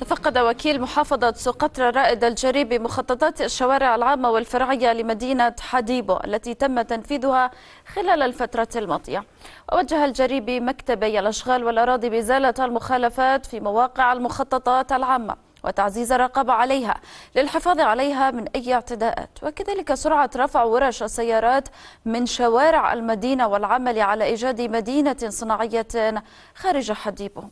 تفقد وكيل محافظة سقطرى رائد الجري بمخططات الشوارع العامة والفرعية لمدينة حديبو التي تم تنفيذها خلال الفترة الماضية ووجه الجريبي مكتبي الأشغال والأراضي بإزالة المخالفات في مواقع المخططات العامة وتعزيز الرقابة عليها للحفاظ عليها من أي اعتداءات وكذلك سرعة رفع ورش السيارات من شوارع المدينة والعمل على إيجاد مدينة صناعية خارج حديبو